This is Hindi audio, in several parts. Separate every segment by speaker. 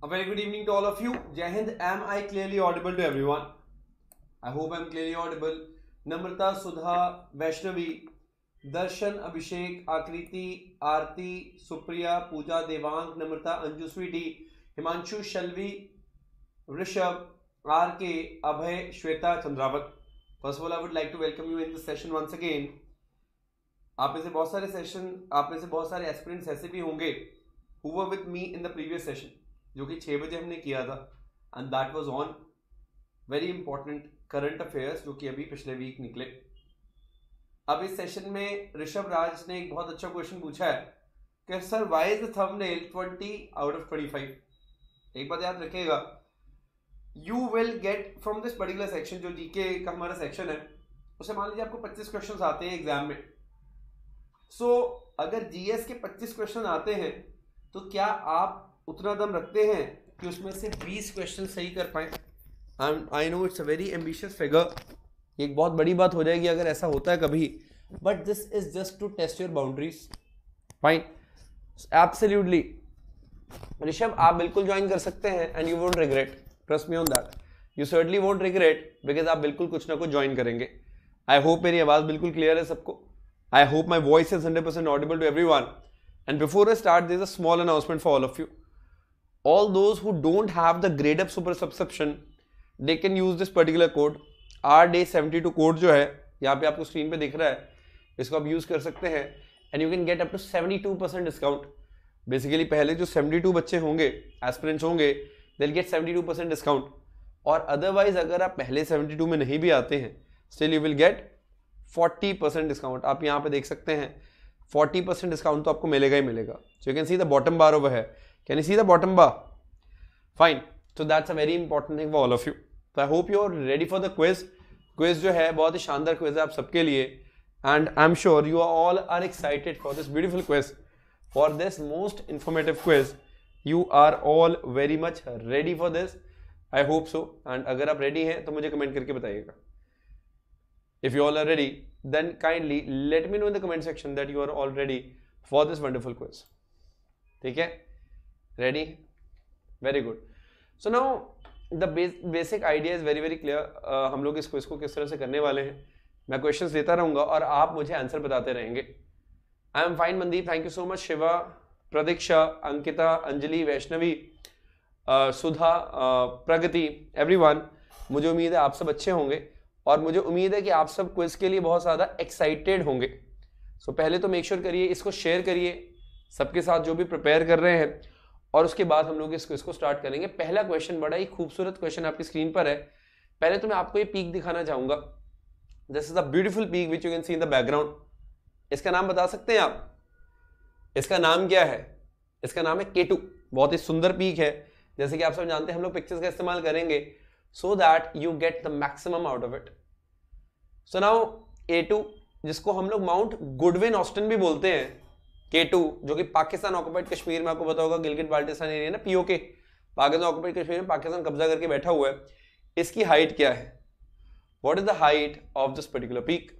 Speaker 1: A very good evening to all of you. Jai Hind. Am I clearly audible to everyone? I hope I'm clearly audible. Namrata, Sudha, Vaishnavi, Darshan, Abhishek, Akriti, Aarti, Supriya, Pooja, Devang, Namrata, Anju, Sweety, Himanshu, Shalvi, Rishabh, RK, Abhay, Shweta, Chandravat. First of all, I would like to welcome you in this session once again. आप में से बहुत सारे सेशन आप में से बहुत सारे एस्पिरेंट्स ऐसे भी होंगे हुआ with me in the previous session जो कि छः बजे हमने किया था and that was on very important current affairs जो कि अभी पिछले वीक निकले अब इस सेशन में ऋषभ राज ने एक बहुत अच्छा क्वेश्चन पूछा है कि sir why is the thumbnail twenty out of five एक बात याद रखिएगा you will get from this particular section जो जीके का हमारा सेक्शन है उसे मान लीजिए आपको पच्चीस क्वेश्चन आते हैं एग्जाम में सो so, अगर जीएस के पच्चीस क्वेश्चन आते हैं तो क्या आप उतना दम रखते हैं कि उसमें से 20 क्वेश्चन सही कर पाए I know it's a very ambitious figure एक बहुत बड़ी बात हो जाएगी अगर ऐसा होता है कभी but this is just to test your boundaries fine absolutely Rishabh आप बिल्कुल ज्वाइन कर सकते हैं and you won't regret trust me on that you certainly won't regret because आप बिल्कुल कुछ ना कुछ ज्वाइन करेंगे आई होप मेरी आवाज़ बिल्कुल क्लियर है सबको I hope my voice is hundred percent audible to everyone and before I start this a small announcement for all of you all those who don't have the grade up super subscription they can use this particular code r day 72 code jo hai yahan pe aapko screen pe dikh raha hai isko aap use kar sakte hain and you can get up to 72 discount basically pehle jo 72 bacche honge aspirants honge they'll get 72 discount और अदरवाइज अगर आप पहले 72 में नहीं भी आते हैं still you will get 40 percent discount आप यहां पे देख सकते हैं 40 परसेंट डिस्काउंट तो आपको मिलेगा ही मिलेगा so you can see the bottom bar over है Can you see the bottom bar? Fine. So that's a very important thing for all of you. So I hope you are ready for the quiz. Quiz जो है बहुत ही शानदार quiz है आप सबके लिए and I'm sure you are all are excited for this beautiful quiz. For this most informative quiz, you are all very much ready for this. I hope so. And अगर आप ready हैं तो मुझे comment करके बताइएगा. If you all are ready, then kindly let me know in the comment section that you are all ready for this wonderful quiz. ठीक है? Ready very good so now the basic idea is very very clear हम लोग इस क्विज को किस तरह से करने वाले हैं मैं क्वेश्चंस देता रहूंगा और आप मुझे आंसर बताते रहेंगे I am fine Mandeep thank you so much Shiva Pradiksha Ankita Anjali Vaishnavi Sudha uh, Pragati everyone uh, मुझे उम्मीद है आप सब अच्छे होंगे और मुझे उम्मीद है कि आप सब क्विज के लिए बहुत ज़्यादा एक्साइटेड होंगे सो so, पहले तो मेक श्योर sure करिए इसको शेयर करिए सबके साथ जो भी प्रिपेयर कर रहे हैं और उसके बाद हम लोग इसको इसको स्टार्ट करेंगे पहला क्वेश्चन बड़ा ही खूबसूरत क्वेश्चन आपकी स्क्रीन पर है पहले तो मैं आपको ये पीक दिखाना चाहूंगा this is the beautiful peak which you can see in the background इसका नाम बता सकते हैं आप इसका नाम क्या है इसका नाम है केटू बहुत ही सुंदर पीक है जैसे कि आप सब जानते हैं हम लोग पिक्चर्स का इस्तेमाल करेंगे so that you get the maximum out of it so now A two जिसको हम लोग माउंट गुडविन ऑस्टन भी बोलते हैं के टू जो कि पाकिस्तान ऑक्युपाइड कश्मीर में आपको पता होगा गिलगिट बाल्टिस्तान एरिया ना पीओके पाकिस्तान ऑक्युपाइड कश्मीर में पाकिस्तान कब्जा करके बैठा हुआ है इसकी हाइट क्या है what is the height of this particular peak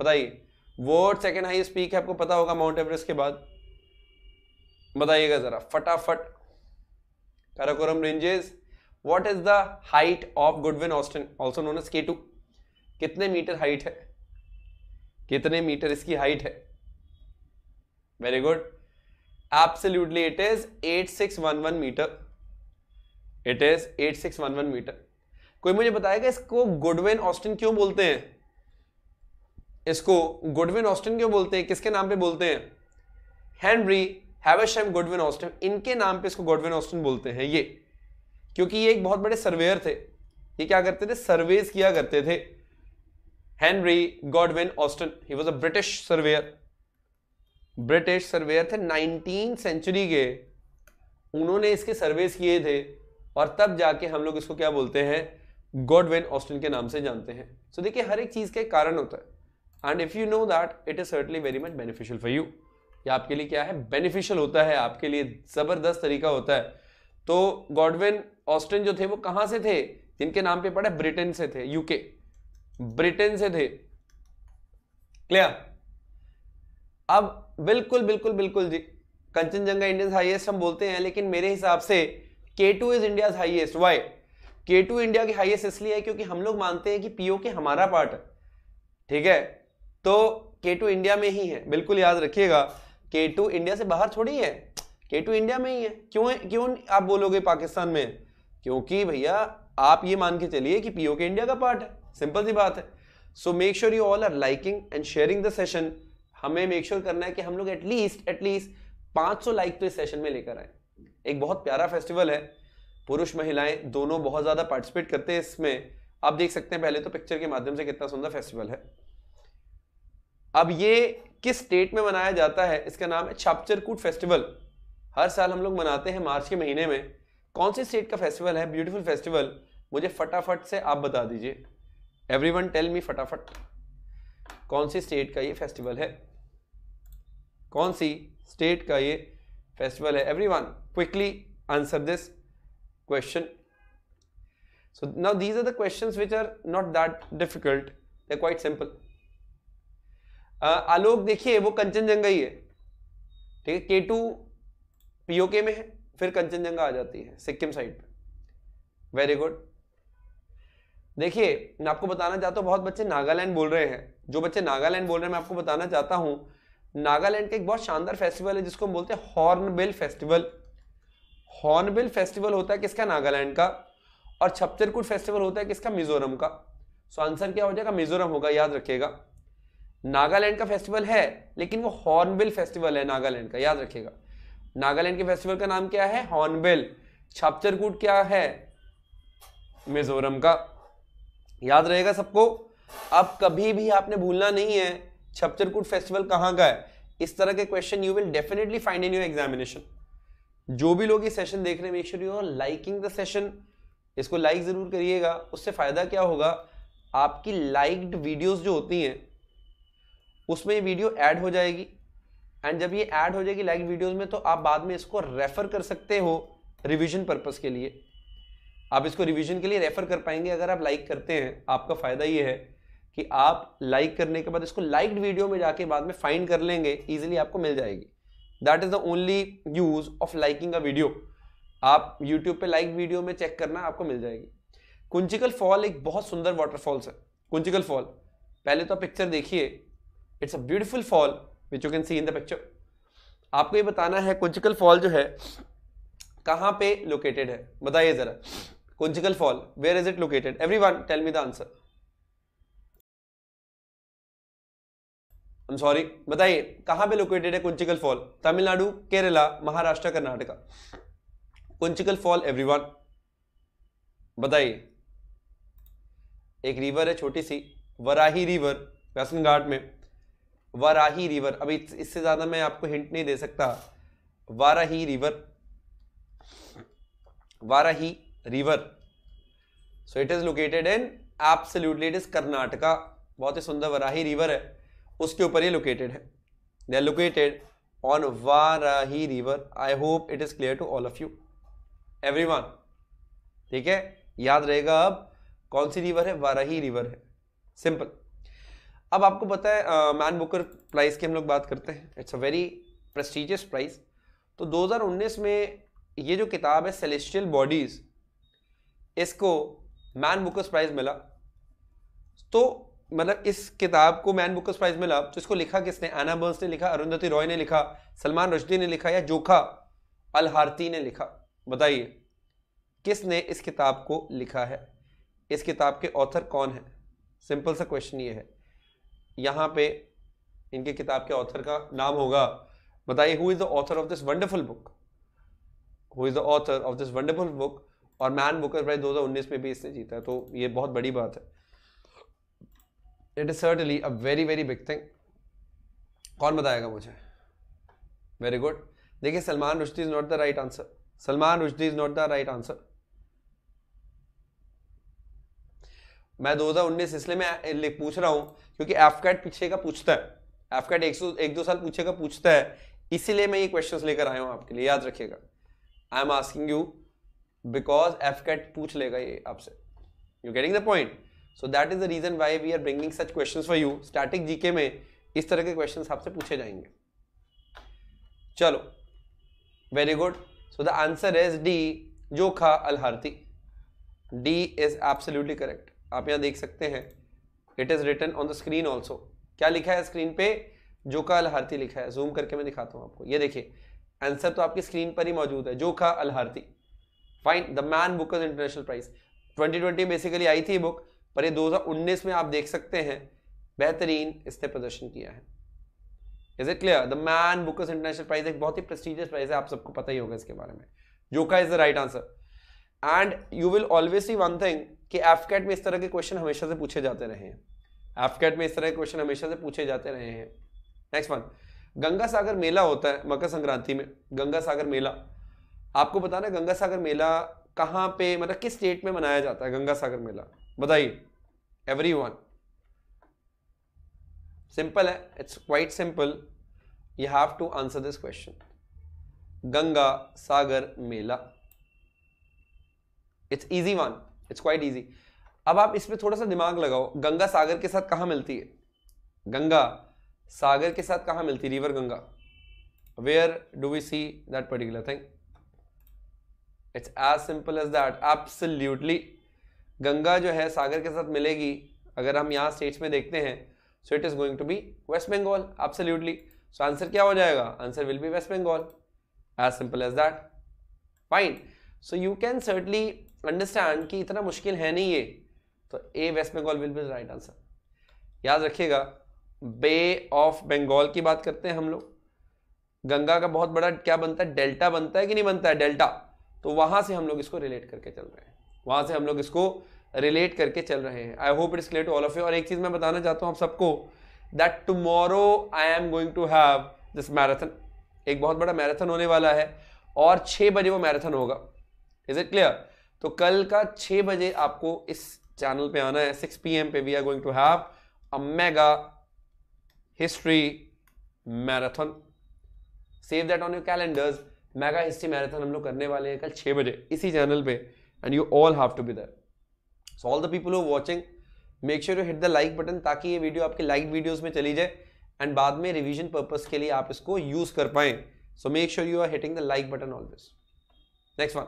Speaker 1: बताइए वर्ल्ड सेकेंड हाइस्ट पीक है आपको पता होगा माउंट एवरेस्ट के बाद बताइएगा जरा फटाफट Karakoram ranges what is the height of Godwin Austen also known as K two कितने मीटर हाइट है कितने मीटर इसकी हाइट है very good absolutely it is 8611 metre it is 8611 metre कोई मुझे बताएगा इसको गुडविन ऑस्टिन क्यों बोलते हैं इसको गुडविन ऑस्टिन क्यों बोलते हैं किसके नाम पे बोलते हैं हेनरी हैवशम गुडविन ऑस्टिन इनके नाम पे इसको गुडविन ऑस्टिन बोलते हैं ये क्योंकि ये एक बहुत बड़े सर्वेयर थे ये क्या करते थे सर्वेज किया करते थे Henry Godwin Austen he was a British surveyor British surveyor थे नाइनटीन सेंचुरी के उन्होंने इसके सर्वेस किए थे और तब जाके हम लोग इसको क्या बोलते हैं गॉडवेन ऑस्टिन के नाम से जानते हैं सो so, देखिए हर एक चीज़ का एक कारण होता है and if you know that it is certainly very much beneficial for you ये आपके लिए क्या है बेनिफिशियल होता है आपके लिए ज़बरदस्त तरीका होता है तो गॉडवेन ऑस्टिन जो थे वो कहां से थे जिनके नाम पे पड़ा ब्रिटेन से थे यूके ब्रिटेन से थे क्लियर अब बिल्कुल बिल्कुल बिल्कुल जी कंचनजंगा इंडियंस हाईएस्ट हम बोलते हैं लेकिन मेरे हिसाब से K two is India highest why K two India की हाईएस्ट इसलिए है क्योंकि हम लोग मानते हैं कि पीओ के हमारा पार्ट है ठीक है तो के टू इंडिया में ही है बिल्कुल याद रखिएगा के टू इंडिया से बाहर थोड़ी है के टू इंडिया में ही है क्यों क्यों आप बोलोगे पाकिस्तान में क्योंकि भैया आप ये मान के चलिए कि पीओ के इंडिया का पार्ट है सिंपल सी बात है so make sure you all are liking and sharing the session हमें मेक श्योर sure करना है कि हम लोग एटलीस्ट एटलीस्ट 500 लाइक तो इस सेशन में लेकर आए एक बहुत प्यारा फेस्टिवल है पुरुष महिलाएं दोनों बहुत ज़्यादा पार्टिसिपेट करते हैं इसमें आप देख सकते हैं पहले तो पिक्चर के माध्यम से कितना सुंदर फेस्टिवल है अब ये किस स्टेट में मनाया जाता है इसका नाम है छापचरकूट फेस्टिवल हर साल हम लोग मनाते हैं मार्च के महीने में कौन सी स्टेट का फेस्टिवल है ब्यूटीफुल फेस्टिवल मुझे फटाफट से आप बता दीजिए एवरीवन टेल मी फटाफट कौन सी स्टेट का ये फेस्टिवल है कौन सी स्टेट का ये फेस्टिवल है everyone quickly answer this question so now these are the questions which are not that difficult they quite simple Alok देखिए वो कंचनजंगा ही है ठीक है के टू पीओके में है फिर कंचनजंगा आ जाती है सिक्किम साइड पर वेरी गुड देखिए मैं आपको बताना चाहता हूँ बहुत बच्चे नागालैंड बोल रहे हैं जो बच्चे नागालैंड बोल रहे हैं मैं आपको बताना चाहता हूँ नागालैंड का एक बहुत शानदार फेस्टिवल है जिसको हम बोलते हैं हॉर्नबिल फेस्टिवल हॉर्नबिल फेस्टिवल होता है किसका नागालैंड का और छप्तरकुट फेस्टिवल होता है किसका मिजोरम का सो आंसर क्या हो जाएगा मिजोरम होगा याद रखिएगा नागालैंड का फेस्टिवल है लेकिन वो हॉर्नबिल फेस्टिवल है नागालैंड का याद रखिएगा नागालैंड के फेस्टिवल का नाम क्या है हॉर्नबिल छप्तरकुट क्या है मिजोरम का याद रहेगा सबको अब कभी भी आपने भूलना नहीं है छपचरकूट फेस्टिवल कहाँ का है इस तरह के question you will definitely find in your examination जो भी लोग ये सेशन देख रहे हैं make sure you are liking the session इसको लाइक ज़रूर करिएगा उससे फ़ायदा क्या होगा आपकी लाइक्ड वीडियोस जो होती हैं उसमें ये वीडियो ऐड हो जाएगी एंड जब ये ऐड हो जाएगी लाइक वीडियोस में तो आप बाद में इसको रेफ़र कर सकते हो रिवीजन पर्पस के लिए आप इसको रिवीजन के लिए रेफ़र कर पाएंगे अगर आप लाइक करते हैं आपका फ़ायदा ये है कि आप लाइक करने के बाद इसको लाइक्ड वीडियो में जाके बाद में फाइंड कर लेंगे इजीली आपको मिल जाएगी that is the only use of liking a video आप यूट्यूब पे लाइक वीडियो में चेक करना आपको मिल जाएगी कुंजिकल फॉल एक बहुत सुंदर वाटरफॉल्स है कुंजिकल फॉल पहले तो आप पिक्चर देखिए it's a beautiful fall which you can see in the picture आपको ये बताना है कुंजिकल फॉल जो है कहाँ पे लोकेटेड है बताइए जरा Kunchikal fall where is it located everyone tell me the answer sorry बताइए कहाँ पे लोकेटेड है Kunchikal fall Tamil Nadu Kerala Maharashtra Karnataka Kunchikal fall everyone बताइए एक रिवर है छोटी सी वराही रिवर वैसन घाट में वराही रिवर अभी इससे ज़्यादा मैं आपको हिंट नहीं दे सकता Varahi river Varahi river so it is located in absolutely it is Karnataka बहुत ही सुंदर वराही रिवर है उसके ऊपर ये लोकेटेड है they are located on Varahi river I hope it is clear to all of you every ठीक है याद रहेगा अब कौन सी रिवर है वाराही रिवर है सिंपल अब आपको पता है मैन बुकर प्राइज की हम लोग बात करते हैं it's a very prestigious prize तो 2019 में ये जो किताब है सेलेस्टियल बॉडीज इसको मैन बुकर प्राइज मिला तो मतलब इस किताब को मैन बुकर्स प्राइज मिला तो इसको लिखा किसने एना बर्स ने लिखा अरुंधति रॉय ने लिखा सलमान रश्दी ने लिखा या जोखा अल हारती ने लिखा बताइए किसने इस किताब को लिखा है इस किताब के ऑथर कौन है सिंपल सा क्वेश्चन ये है यहाँ पे इनके किताब के ऑथर का नाम होगा बताइए who is the author of this wonderful book who is the author of this wonderful book और मैन बुकर प्राइज 2019 में भी इसने जीता है तो ये बहुत बड़ी बात है it is certainly a very very big thing कौन बताएगा मुझे वेरी गुड देखिए Salman Rushdie is not the right answer Salman Rushdie is not the right answer मैं 2019 इसलिए मैं पूछ रहा हूं क्योंकि एफकेट पीछे का पूछता है एफकेट एक सौ एक दो साल पीछे का पूछता है इसीलिए मैं ये क्वेश्चन लेकर आया हूँ आपके लिए याद रखिएगा I am asking you because एफकेट पूछ लेगा ये आपसे you getting the point so that is the reason why we are bringing such question for you static GK में इस तरह के क्वेश्चन आपसे पूछे जाएंगे चलो very good so the answer is D Jokha Alharthi D is absolutely correct आप यहाँ देख सकते हैं it is written on the screen also क्या लिखा है स्क्रीन पे जोखा अलहारती लिखा है जूम करके मैं दिखाता हूँ आपको ये देखिए आंसर तो आपकी स्क्रीन पर ही मौजूद है Jokha Alharthi fine the Man Book International prize 2020 basically आई थी बुक पर ये 2019 में आप देख सकते हैं बेहतरीन इसने प्रदर्शन किया है is it clear the Man Bookers International prize एक बहुत ही प्रेस्टिजियस प्राइज है आप सबको पता ही होगा इसके बारे में Jokha is the right answer and you will always see one thing कि एफकेट में इस तरह के क्वेश्चन हमेशा से पूछे जाते रहे हैं एफकेट में इस तरह के क्वेश्चन हमेशा से पूछे जाते रहे हैं नेक्स्ट वन गंगा सागर मेला होता है मकर संक्रांति में गंगा सागर मेला आपको बताना गंगा सागर मेला कहाँ पे मतलब किस स्टेट में मनाया जाता है गंगा सागर मेला बताइए एवरी वन सिंपल है it's quite simple you have to answer this question Ganga Sagar Mela it's easy one it's quite easy अब आप इस पर थोड़ा सा दिमाग लगाओ गंगा सागर के साथ कहाँ मिलती है गंगा सागर के साथ कहाँ मिलती है river Ganga where do we see that particular thing it's as simple as that absolutely Ganga जो है सागर के साथ मिलेगी अगर हम यहाँ स्टेट्स में देखते हैं so it is going to be West Bengal absolutely so answer क्या हो जाएगा answer will be West Bengal as simple as that fine so you can certainly understand कि इतना मुश्किल है नहीं ये तो A West Bengal will be right answer याद रखिएगा बे ऑफ बंगाल की बात करते हैं हम लोग गंगा का बहुत बड़ा क्या बनता है डेल्टा बनता है कि नहीं बनता है डेल्टा तो वहां से हम लोग इसको रिलेट करके चल रहे हैं वहां से हम लोग इसको रिलेट करके चल रहे हैं I hope it's clear to all of you और एक चीज़ मैं बताना चाहता हूँ आप सबको that tomorrow I am going to have this marathon एक बहुत बड़ा मैराथन होने वाला है और छः बजे वो मैराथन होगा इज इट क्लियर तो कल का छः बजे आपको इस चैनल पे आना है सिक्स पी एम पे we are going to have a mega history marathon save that on your calendars mega history marathon हम लोग करने वाले हैं कल छः बजे इसी चैनल पे and you all have to be that so all the people are watching make sure you hit the like button ताकि ये वीडियो आपके लाइक वीडियोज में चली जाए एंड बाद में रिविजन पर्पज के लिए आप इसको यूज कर पाए so make sure you are hitting the like button always next one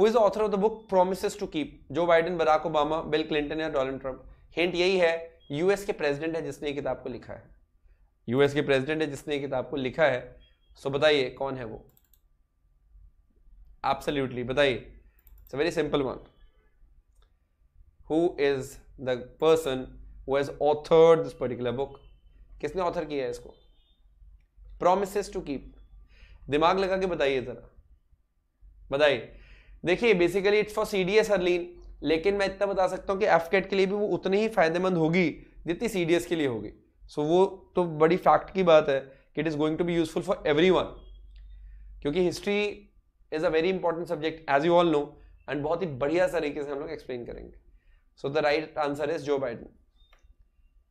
Speaker 1: who is author of the book promise to keep Joe Biden Barack Obama Bill Clinton या डोनाल्ड ट्रंप हिंट यही है यूएस के प्रेजिडेंट है जिसने ये किताब को लिखा है यूएस के प्रेजिडेंट है जिसने किताब को लिखा है सो so बताइए कौन है वो एब्सोल्युटली बताइए it's very simple one who is the person who has authored this particular book किसने ऑथर किया है इसको प्रोमिस टू कीप दिमाग लगा के बताइए जरा बताइए देखिए बेसिकली इट्स फॉर सीडीएस अर्लीन लेकिन मैं इतना बता सकता हूँ कि एफ के लिए भी वो उतनी ही फायदेमंद होगी जितनी सीडीएस के लिए होगी सो so, वो तो बड़ी फैक्ट की बात है कि it is going to be useful for every क्योंकि history is a very important subject as you all know and बहुत ही बढ़िया तरीके से हम लोग एक्सप्लेन करेंगे So the right answer is Joe Biden.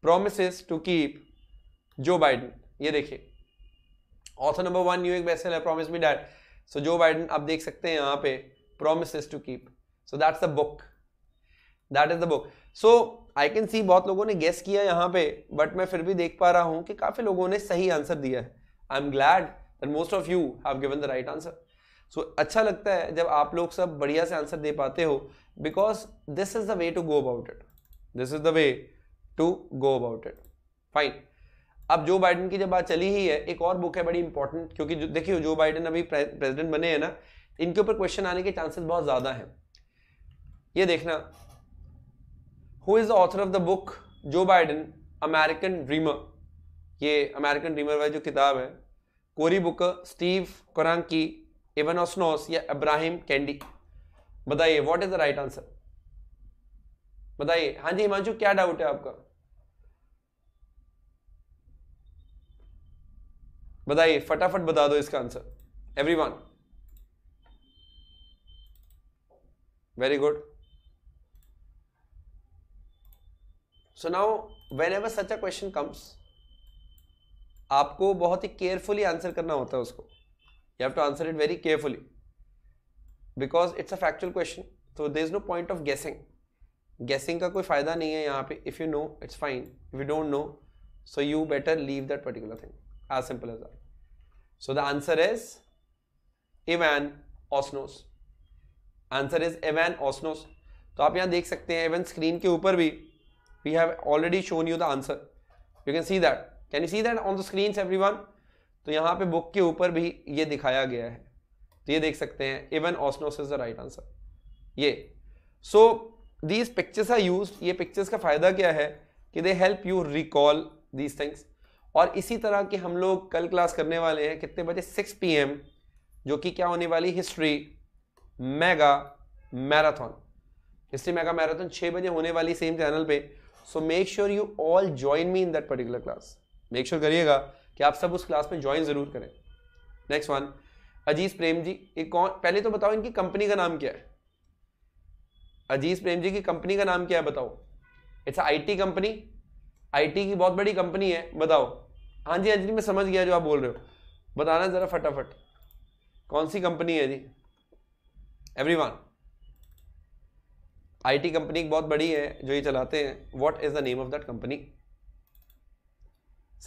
Speaker 1: Promises to keep Joe Biden. ये देखिए ऑथर नंबर वन न्यू एक बेस्ट है promise me dad so Joe Biden आप देख सकते हैं यहाँ पे promise to keep so that's the book that is the book so I can see बहुत लोगों ने गेस किया यहाँ पे बट मैं फिर भी देख पा रहा हूँ कि काफी लोगों ने सही आंसर दिया है I am glad that most of you have given the right answer so अच्छा लगता है जब आप लोग सब बढ़िया से आंसर दे पाते हो because this is the way to go about it this is the way to go about it fine अब जो बाइडन की जब बात चली ही है एक और बुक है बड़ी इंपॉर्टेंट क्योंकि देखिए जो बाइडन अभी प्रेसिडेंट बने हैं ना इनके ऊपर क्वेश्चन आने के चांसेस बहुत ज्यादा हैं ये देखना who is the author of the book Joe Biden American dreamer ये अमेरिकन ड्रीमर वाली जो किताब है Cory Booker Steve Kornacki Evan Osnos या अब्राहिम कैंडी बताइए what is the right answer बताइए हाँ जी हिमांशु क्या डाउट है आपका बताइए फटाफट बता दो इसका answer everyone very good so now whenever such a question comes आपको बहुत ही केयरफुली आंसर करना होता है उसको you have to answer it very carefully because it's a factual question तो there is no point of guessing guessing का कोई फ़ायदा नहीं है यहाँ पे if you know it's fine if you don't know so you better leave that particular thing as simple as that so the answer is Evan Osnos answer is Evan Osnos तो आप यहाँ देख सकते हैं इवन स्क्रीन के ऊपर भी we have already shown you the answer you can see that can you see that on the screen every तो यहाँ पे बुक के ऊपर भी ये दिखाया गया है तो ये देख सकते हैं Evan Osnos is the right answer ये so these pictures are use ये पिक्चर्स का फायदा क्या है कि they help you recall these things और इसी तरह के हम लोग कल क्लास करने वाले हैं कितने बजे 6 एम जो कि क्या होने वाली history mega marathon history mega marathon 6 बजे होने वाली सेम चैनल पे so make sure you all join me in that particular class make sure करिएगा कि आप सब उस क्लास में ज्वाइन जरूर करें नेक्स्ट वन अजीज प्रेम जी एक कौन पहले तो बताओ इनकी कंपनी का नाम क्या है अजीज प्रेम जी की कंपनी का नाम क्या है बताओ इट्स आईटी कंपनी आईटी की बहुत बड़ी कंपनी है बताओ हाँ जी जी मैं समझ गया जो आप बोल रहे हो बताना ज़रा फटाफट कौन सी कंपनी है जी एवरीवन आईटी कंपनी बहुत बड़ी है जो ये चलाते हैं what is the name of that company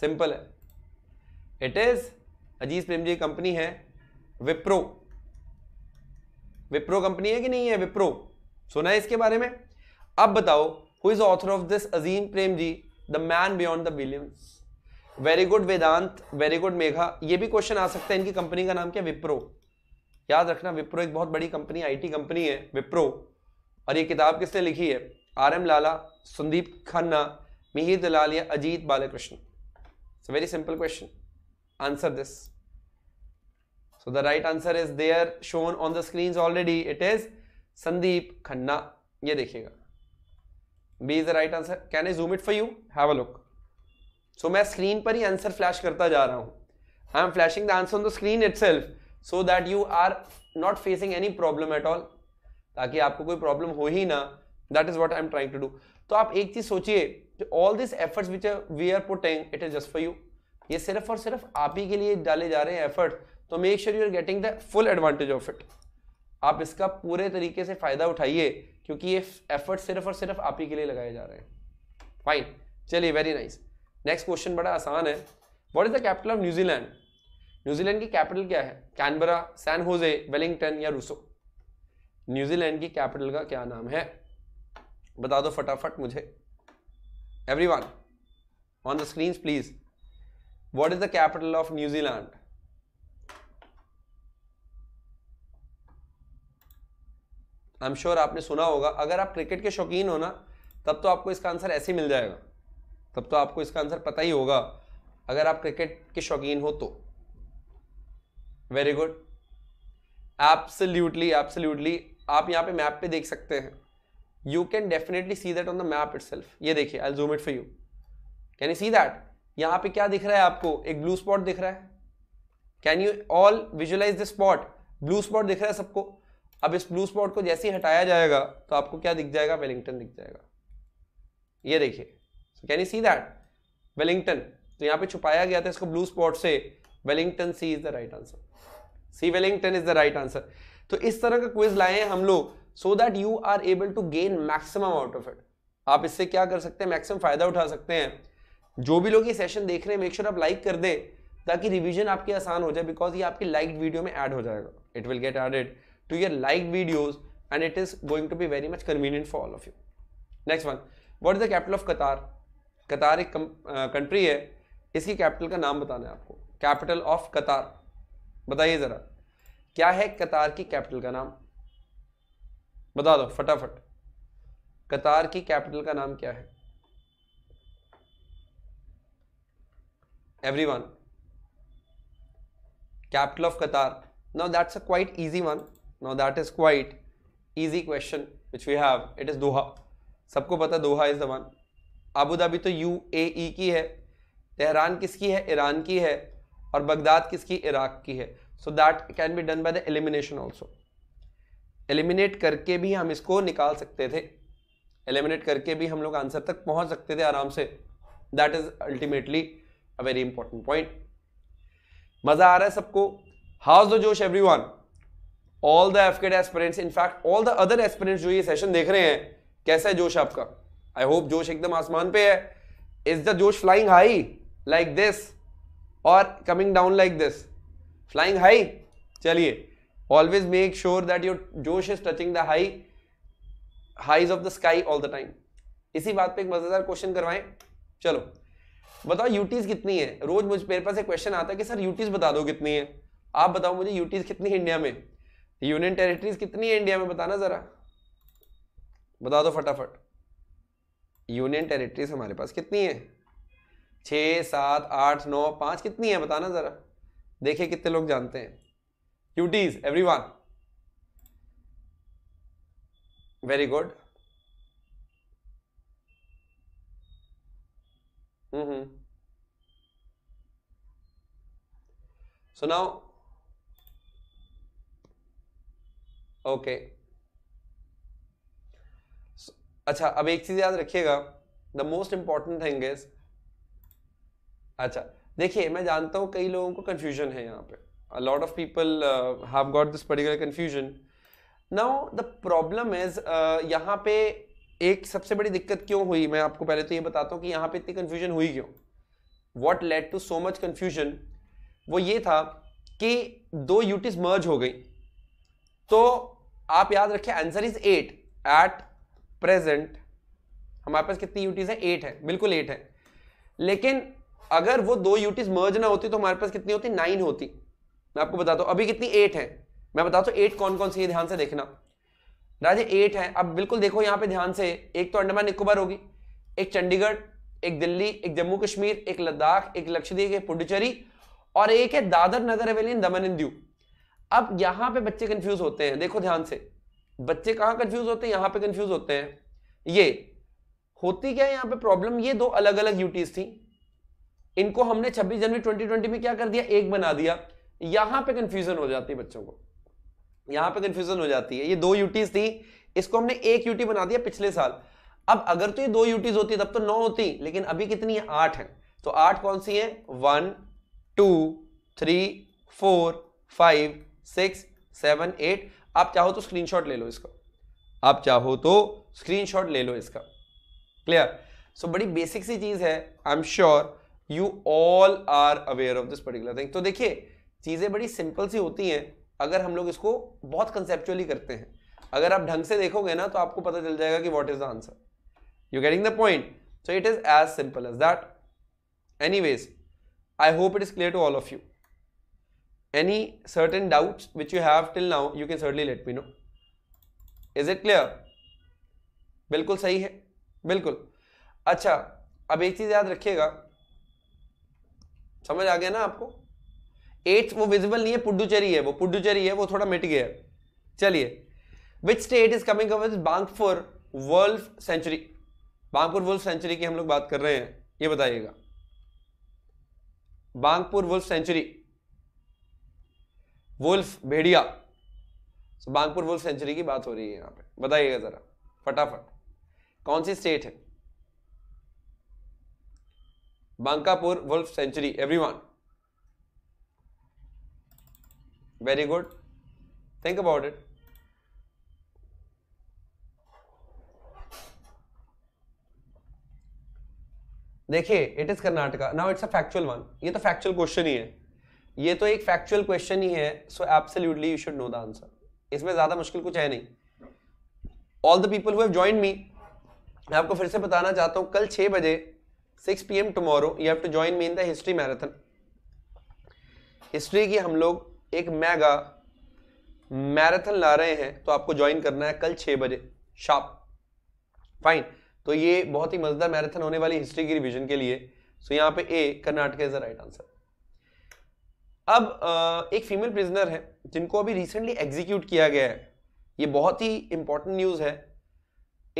Speaker 1: simple है it is Azim Premji company है विप्रो विप्रो कंपनी है कि नहीं है विप्रो सुना है इसके बारे में अब बताओ who is author of this Azim Premji the man beyond the billions very good Vedant very good Megha ये भी क्वेश्चन आ सकता है इनकी कंपनी का नाम क्या विप्रो याद रखना विप्रो एक बहुत बड़ी कंपनी आईटी कंपनी है विप्रो और ये किताब किसने लिखी है आर एम लाला संदीप खन्ना मिहिर दलाल या Ajit Balakrishna very simple question answer this So the right answer is there shown on the screens already. It is Sandeep Khanna. ये देखिएगा B is the right answer. Can I zoom it for you? Have a look. So मैं स्क्रीन पर ही आंसर फ्लैश करता जा रहा हूँ I am flashing the answer on the screen itself so that you are not facing any problem at all ताकि आपको कोई प्रॉब्लम हो ही ना that is what I am trying to do तो आप एक चीज सोचिए all this efforts which we are putting it is just for you ये सिर्फ और सिर्फ आप ही के लिए डाले जा रहे हैं एफर्ट तो make sure you are getting the full advantage of it आप इसका पूरे तरीके से फायदा उठाइए क्योंकि ये एफर्ट सिर्फ और सिर्फ आप ही के लिए लगाए जा रहे हैं फाइन चलिए वेरी नाइस नेक्स्ट क्वेश्चन बड़ा आसान है what is the capital of New Zealand New Zealand की कैपिटल क्या है कैनबरा सैन होजे वेलिंगटन या रूसो न्यूजीलैंड की कैपिटल का क्या नाम है बता दो फटाफट मुझे everyone on the screen please what is the capital of New Zealand I am sure आपने सुना होगा अगर आप क्रिकेट के शौकीन हो ना तब तो आपको इसका आंसर ऐसे ही मिल जाएगा तब तो आपको इसका आंसर पता ही होगा अगर आप क्रिकेट के शौकीन हो तो वेरी गुड एब्सोल्यूटली एब्सोल्यूटली आप यहाँ पे मैप पे देख सकते हैं you can definitely see that on the map it ये देखिए I zoom it for you can you see that यहाँ पे क्या दिख रहा है आपको एक ब्लू स्पॉट दिख रहा है can you all visualise the spot blue spot दिख रहा है सबको अब इस ब्लू स्पॉट को जैसे ही हटाया जाएगा तो आपको क्या दिख जाएगा वेलिंगटन दिख जाएगा ये देखिए can you see that Wellington तो यहाँ पे छुपाया गया था इसको ब्लू स्पॉट से Wellington C is the right answer C Wellington is the right answer तो इस तरह का क्विज लाए हैं हम लोग so that you are able to gain maximum out of it आप इससे क्या कर सकते हैं मैक्सिमम फायदा उठा सकते हैं जो भी लोग ये सेशन देख रहे हैं मेक श्योर sure आप लाइक कर दें ताकि रिवीजन आपकी आसान हो जाए बिकॉज ये आपकी लाइक वीडियो में ऐड हो जाएगा it will get added to your liked videos and it is going to be very much convenient for all of you next one what is the capital of qatar qatar ek uh, country hai iski capital ka naam batana hai aapko capital of qatar bataiye zara kya hai qatar ki capital ka naam bata do fatafat qatar ki capital ka naam kya hai everyone capital of qatar now that's a quite easy one now that is quite easy question which we have it is Doha सबको पता Doha is the one Abu Dhabi तो यू ए ई की है तेहरान किसकी है ईरान की है और बगदाद किसकी इराक की है so that can be done by the elimination also eliminate करके भी हम इसको निकाल सकते थे एलिमिनेट करके भी हम लोग आंसर तक पहुंच सकते थे आराम से that is ultimately a very important point मज़ा आ रहा है सबको how's the josh everyone all the AFCAT aspirants in fact all the other aspirants जो ये सेशन देख रहे हैं कैसा है जोश आपका आई होप जोश एकदम आसमान पे है is the josh flying high like this और coming down like this flying high चलिए always make sure that your josh is touching the high highs of the sky all the time इसी बात पे एक मजेदार क्वेश्चन करवाएं चलो बताओ यूटीज कितनी है रोज मुझे मेरे पास एक क्वेश्चन आता है कि सर यूटीज बता दो कितनी है आप बताओ मुझे यूटीज कितनी है इंडिया में यूनियन टेरिटरीज कितनी है इंडिया में बताना ज़रा बता दो फटाफट यूनियन टेरिटरीज हमारे पास कितनी है छ सात आठ नौ पांच कितनी है बताना ज़रा देखिए कितने लोग जानते हैं UTs everyone very good hmm सुनाओ हम्म। ओके अच्छा अब एक चीज याद रखिएगा the most important thing is अच्छा देखिए मैं जानता हूँ कई लोगों को कन्फ्यूजन है यहाँ पे a lot of people have got this particular particular now the problem is यहाँ पे एक सबसे बड़ी दिक्कत क्यों हुई मैं आपको पहले तो ये बताता हूँ कि यहाँ पे इतनी कन्फ्यूजन हुई क्यों what led to so much confusion वो ये था कि दो यूटीज मर्ज हो गई तो आप याद रखिए answer is eight at present हमारे पास कितनी यूटीज है एट है बिल्कुल एट है लेकिन अगर वो दो यूटीज मर्ज ना होती तो हमारे पास कितनी होती नाइन होती मैं आपको बताता हूं अभी कितनी एट है मैं बताता हूं एट कौन कौन सी ध्यान से देखना राजे एट है अब बिल्कुल देखो यहां पे ध्यान से एक तो अंडमान निकोबार होगी एक चंडीगढ़ एक दिल्ली एक जम्मू कश्मीर एक लद्दाख एक लक्षद्वीप एक पुडुचेरी और एक है दादर नगर हवेली दमन इंदू अब यहां पे बच्चे कंफ्यूज होते हैं देखो ध्यान से बच्चे कहां कंफ्यूज होते हैं यहां पे कंफ्यूज होते हैं ये होती क्या है यहां पे प्रॉब्लम ये दो अलग अलग यूटीज थी इनको हमने 26 जनवरी 2020 में क्या कर दिया एक बना दिया यहां पे कंफ्यूजन हो जाती है बच्चों को यहां पे कंफ्यूजन हो जाती है ये दो यूटीज थी इसको हमने एक यूटी बना दिया पिछले साल अब अगर तो ये दो यूटीज होती तब तो नौ होती लेकिन अभी कितनी है आठ है तो आठ कौन सी है one two three four five six seven eight आप चाहो तो स्क्रीनशॉट ले लो इसका आप चाहो तो स्क्रीनशॉट ले लो इसका क्लियर सो so, बड़ी बेसिक सी चीज है I am sure you all are aware of this particular thing तो देखिए चीजें बड़ी सिंपल सी होती हैं अगर हम लोग इसको बहुत कंसेप्चुअली करते हैं अगर आप ढंग से देखोगे ना तो आपको पता चल जाएगा कि what is the answer you getting the point so it is as simple as that anyways I hope it is clear to all of you any certain doubts which you have till now you can certainly let me know is it clear बिल्कुल सही है बिल्कुल अच्छा अब एक चीज याद रखिएगा समझ आ गया ना आपको एट्स वो विजिबल नहीं है पुडुचेरी है वो पुडुचेरी है वो थोड़ा मिट गया है चलिए which state is coming up with Bankapur wolf sanctuary Bankapur wolf sanctuary की हम लोग बात कर रहे हैं ये बताइएगा बांगपुर वर्ल्ड सेंचुरी वुल्फ भेड़िया so, बांगपुर वुल्फ सेंचुरी की बात हो रही है यहाँ पे बताइएगा जरा फटाफट कौन सी स्टेट है Bankapur wolf sanctuary everyone very good think about it देखिए it is Karnataka now it's a factual one ये तो फैक्चुअल क्वेश्चन ही है ये तो एक फैक्चुअल क्वेश्चन ही है so absolutely you should know the answer इसमें ज्यादा मुश्किल कुछ है नहीं all the people who have joined me मैं आपको फिर से बताना चाहता हूँ कल छः बजे six P M tomorrow you have to join me in the history marathon history की हम लोग एक मैगा मैराथन ला रहे हैं तो आपको ज्वाइन करना है कल छः बजे शाप फाइन तो ये बहुत ही मज़ेदार मैराथन होने वाली हिस्ट्री की रिविजन के लिए सो so यहाँ पे A Karnataka is the right answer अब एक फीमेल प्रिजनर है जिनको अभी रिसेंटली एग्जीक्यूट किया गया है ये बहुत ही इंपॉर्टेंट न्यूज़ है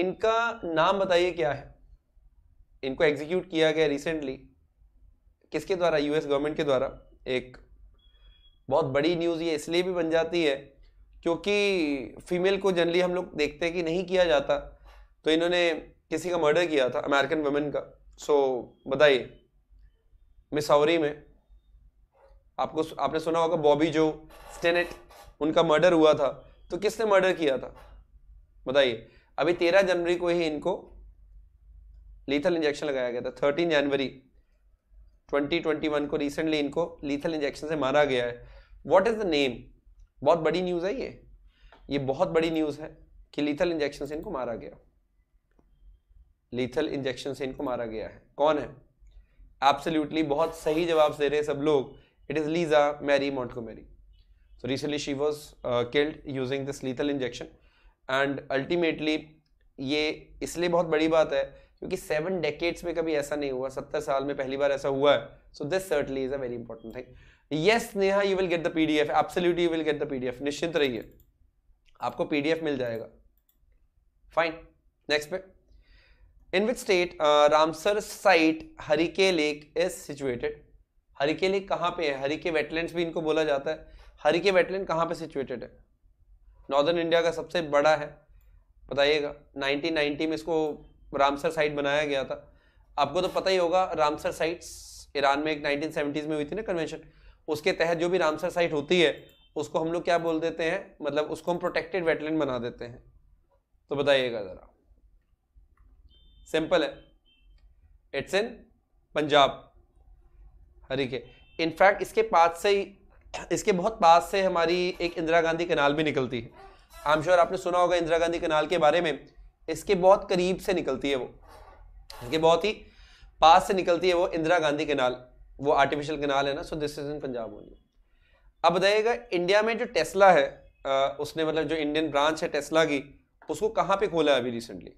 Speaker 1: इनका नाम बताइए क्या है इनको एग्जीक्यूट किया गया रिसेंटली किसके द्वारा यूएस गवर्नमेंट के द्वारा एक बहुत बड़ी न्यूज़ ये इसलिए भी बन जाती है क्योंकि फीमेल को जनरली हम लोग देखते हैं कि नहीं किया जाता तो इन्होंने किसी का मर्डर किया था अमेरिकन वुमेन का सो बताइए मिसौरी में आपको आपने सुना होगा बॉबी जो स्टेनेट उनका मर्डर हुआ था तो किसने मर्डर किया था बताइए अभी तेरह जनवरी को ही इनको लीथल इंजेक्शन लगाया गया था थर्टीन जनवरी 2021 को रिसेंटली इनको लीथल इंजेक्शन से मारा गया है व्हाट इज द नेम बहुत बड़ी न्यूज़ है ये ये बहुत बड़ी न्यूज़ है कि लीथल इंजेक्शन से इनको मारा गया लीथल इंजेक्शन से इनको मारा गया है कौन है एब्सोल्युटली बहुत सही जवाब दे रहे हैं सब लोग it is Lisa Marie Montgomery So recently she was uh, killed using this lethal injection and ultimately ये इसलिए बहुत बड़ी बात है क्योंकि सेवन डेकेट्स में कभी ऐसा नहीं हुआ सत्तर साल में पहली बार ऐसा हुआ है so this certainly is a very important thing yes Neha you will get the P D PDF absolutely you will get the P D F निश्चिंत रहिए आपको पी डी एफ मिल जाएगा फाइन नेक्स्ट पे in which state Ramsar site Harike lake is situated Harike lake कहाँ पे है हरिके वेटलैंड भी इनको बोला जाता है हरिके वेटलैंड कहाँ पे सिचुएटेड है नॉर्दर्न इंडिया का सबसे बड़ा है बताइएगा 1990 में इसको रामसर साइट बनाया गया था आपको तो पता ही होगा रामसर साइट्स ईरान में एक नाइनटीन में हुई थी ना कन्वेंशन उसके तहत जो भी रामसर साइट होती है उसको हम लोग क्या बोल देते हैं मतलब उसको हम प्रोटेक्टेड वेटलैंड बना देते हैं तो बताइएगा ज़रा सिंपल है इट्स इन पंजाब ठीक है इनफैक्ट इसके पास से इसके बहुत पास से हमारी एक इंदिरा गांधी कनाल भी निकलती है आई एम श्योर आपने सुना होगा इंदिरा गांधी कनाल के बारे में इसके बहुत करीब से निकलती है वो इसके बहुत ही पास से निकलती है वो इंदिरा गांधी कनाल वो आर्टिफिशियल कनाल है ना so this is in Punjab only अब बताइएगा इंडिया में जो टेस्ला है उसने मतलब जो इंडियन ब्रांच है टेस्ला की उसको कहाँ पे खोला है अभी रिसेंटली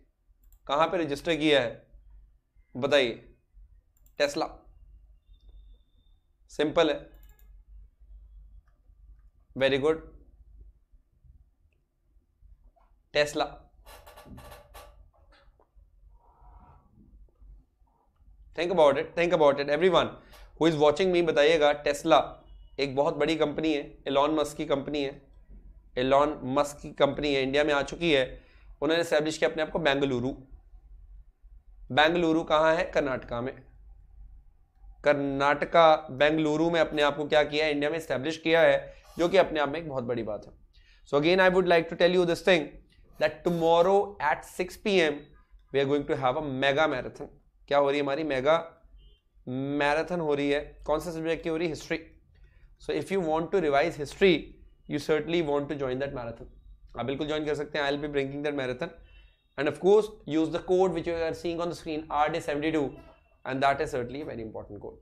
Speaker 1: कहाँ पे रजिस्टर किया है बताइए टेस्ला सिंपल है very good Tesla think about it think about it everyone who is watching me बताइएगा टेस्ला एक बहुत बड़ी कंपनी है एलॉन मस्क की कंपनी है एलॉन मस्क की कंपनी है इंडिया में आ चुकी है उन्होंने स्टैब्लिश किया अपने आप को बेंगलुरु बेंगलुरु कहाँ है कर्नाटका में कर्नाटका बेंगलुरु में अपने आप को क्या किया है इंडिया में स्टैब्लिश किया है जो कि अपने आप में एक बहुत बड़ी बात है so again I would like to tell you this thing that tomorrow at six P M we are going to have a mega marathon क्या हो रही है हमारी मेगा मैराथन हो रही है कौन सा सब्जेक्ट की हो रही है history so if you want to revise history you certainly want to join that marathon आप बिल्कुल ज्वाइन कर सकते हैं I will be bringing that marathon and of course use the code which you are seeing on the screen R day seventy two and that is certainly very important goal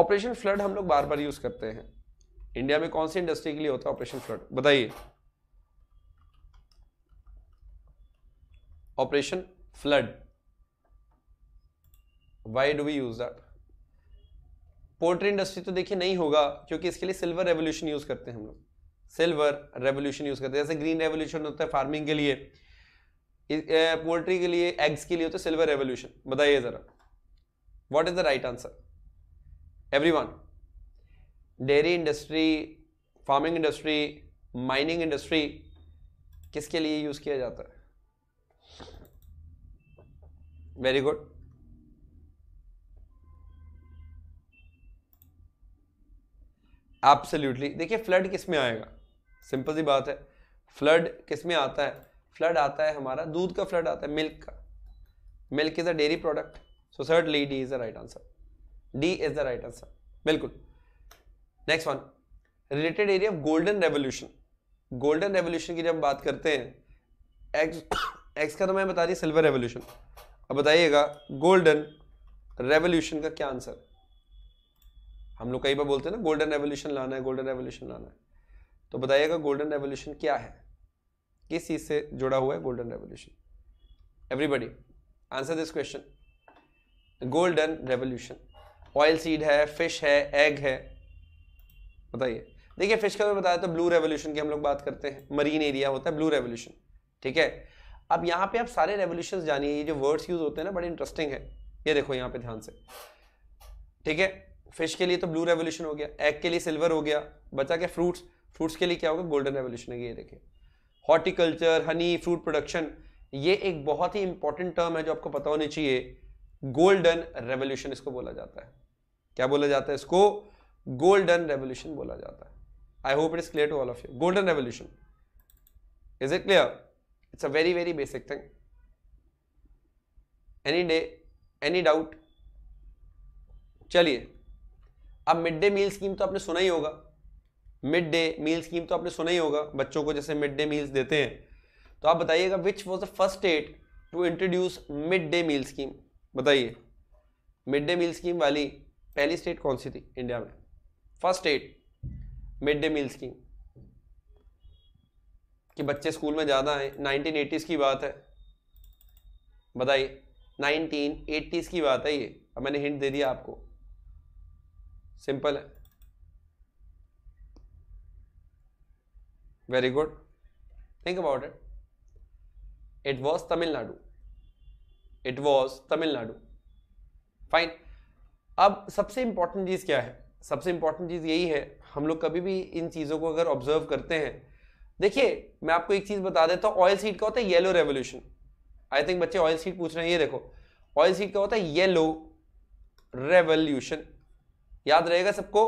Speaker 1: Operation Flood हम लोग बार बार यूज करते हैं इंडिया में कौन सी इंडस्ट्री के लिए होता है ऑपरेशन फ्लड बताइए Operation Flood why do we use that poultry industry तो देखिए नहीं होगा क्योंकि इसके लिए सिल्वर रेवोल्यूशन यूज करते हैं हम लोग सिल्वर रेवोल्यूशन यूज करते हैं जैसे ग्रीन रेवोल्यूशन होता है फार्मिंग के लिए पोल्ट्री के लिए एग्स के लिए होता है सिल्वर रेवोल्यूशन बताइए जरा what is the right answer everyone dairy industry farming industry mining industry किसके लिए यूज किया जाता है वेरी गुड एब्सोल्यूटली देखिए फ्लड किस में आएगा सिंपल सी बात है फ्लड किस में आता है फ्लड आता है हमारा दूध का फ्लड आता है मिल्क का milk is a dairy product so certainly D e is the right answer. D is the right answer. बिल्कुल next one related area of golden revolution golden revolution की जब बात करते हैं एक्स एक्स का तो मैं बता रही सिल्वर रेवोल्यूशन अब बताइएगा गोल्डन रेवोल्यूशन का क्या आंसर हम लोग कई बार बोलते हैं ना गोल्डन रेवोल्यूशन लाना है गोल्डन रेवोल्यूशन लाना है तो बताइएगा गोल्डन रेवोल्यूशन क्या है किस चीज से जुड़ा हुआ है golden revolution everybody answer this question golden revolution oil seed है फिश है एग है बताइए देखिए फिश का मैं बताया तो ब्लू रेवोल्यूशन की हम लोग बात करते हैं मरीन एरिया होता है ब्लू रेवोल्यूशन ठीक है अब यहाँ पे आप सारे रेवोल्यूशन जानिए ये जो वर्ड्स यूज होते हैं ना बड़े इंटरेस्टिंग है ये देखो यहाँ पे ध्यान से ठीक है फिश के लिए तो ब्लू रेवोल्यूशन हो गया एग के लिए सिल्वर हो गया बचा क्या फ्रूट्स फ्रूट्स के लिए क्या होगा गोल्डन रेवोल्यूशन है ये देखिए हॉर्टिकल्चर हनी फ्रूट प्रोडक्शन ये एक बहुत ही इंपॉर्टेंट टर्म है जो आपको पता होनी चाहिए गोल्डन रेवोल्यूशन इसको बोला जाता है क्या बोला जाता है इसको गोल्डन रेवोल्यूशन बोला जाता है I hope it is clear to all of you golden revolution is it clear it's a very very basic thing any day any doubt चलिए अब मिड डे मील स्कीम तो आपने सुना ही होगा मिड डे मील स्कीम तो आपने सुना ही होगा बच्चों को जैसे मिड डे मील्स देते हैं तो आप बताइएगा which was the first state to introduce mid day meal scheme बताइए मिड डे मील स्कीम वाली पहली स्टेट कौन सी थी इंडिया में first state mid day meal scheme कि बच्चे स्कूल में ज़्यादा आए नाइनटीन एटीज़ की बात है बताइए नाइनटीन एटीज़ की बात है ये अब मैंने हिंट दे दिया आपको सिंपल है very good think about it it was Tamil Nadu it was Tamil Nadu fine अब सबसे इंपॉर्टेंट चीज़ क्या है सबसे इंपॉर्टेंट चीज़ यही है हम लोग कभी भी इन चीज़ों को अगर ऑब्जर्व करते हैं देखिए मैं आपको एक चीज़ बता देता हूँ ऑयल सीड का होता है येलो रेवोल्यूशन आई थिंक बच्चे ऑयल सीड पूछ रहे हैं ये देखो ऑयल सीड का होता है येलो रेवोल्यूशन याद रहेगा सबको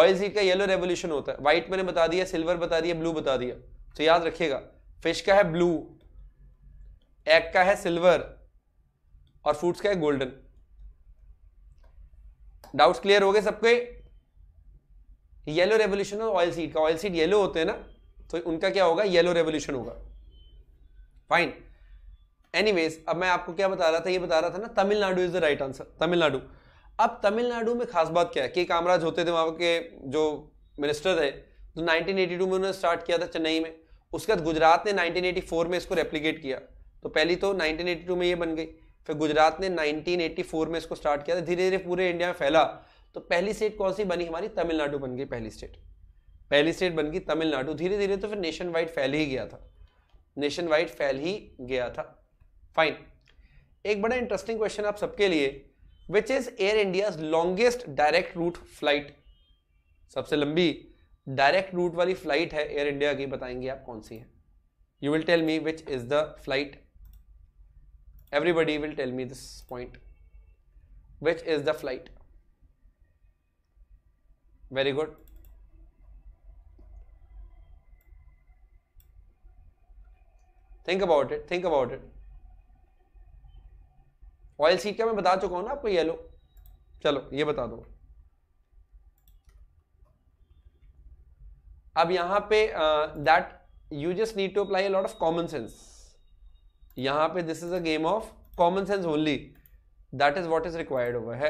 Speaker 1: ऑयल सीड का येलो रेवोल्यूशन होता है वाइट मैंने बता दिया सिल्वर बता दिया ब्लू बता दिया तो याद रखिएगा फिश का है ब्लू एग का है सिल्वर और फ्रूट्स क्या है गोल्डन डाउट्स क्लियर हो गए सबके येलो रेवोल्यूशन और ऑयल सीड का ऑयल सीड येलो होते हैं ना तो उनका क्या होगा येलो रेवोल्यूशन होगा फाइन एनीवेज अब मैं आपको क्या बता रहा था ये बता रहा था ना Tamil Nadu is the right answer Tamil Nadu अब तमिलनाडु में खास बात क्या है के कामराज होते थे वहाँ के जो मिनिस्टर थे तो 1982 में उन्होंने स्टार्ट किया था चेन्नई में उसके बाद गुजरात ने 1984 में इसको रेप्लीकेट किया तो पहली तो 1982 में ये बन गई फिर गुजरात ने 1984 में इसको स्टार्ट किया था धीरे धीरे पूरे इंडिया में फैला तो पहली स्टेट कौन सी बनी हमारी तमिलनाडु बन गई पहली स्टेट पहली स्टेट बन गई तमिलनाडु धीरे धीरे तो फिर नेशन वाइड फैल ही गया था नेशन वाइड फैल ही गया था फाइन एक बड़ा इंटरेस्टिंग क्वेश्चन आप सबके लिए which is Air India longest direct route flight सबसे लंबी डायरेक्ट रूट वाली फ्लाइट है एयर इंडिया की बताएंगे आप कौन सी है you will tell me which is the flight everybody will tell me this point which is the flight very good think about it think about it oil seed का मैं बता चुका हूं ना आपको येलो चलो ये बता दो अब यहां पे that you just need to apply lot of common sense यहाँ पे this is a game of common sense only that is what is required over है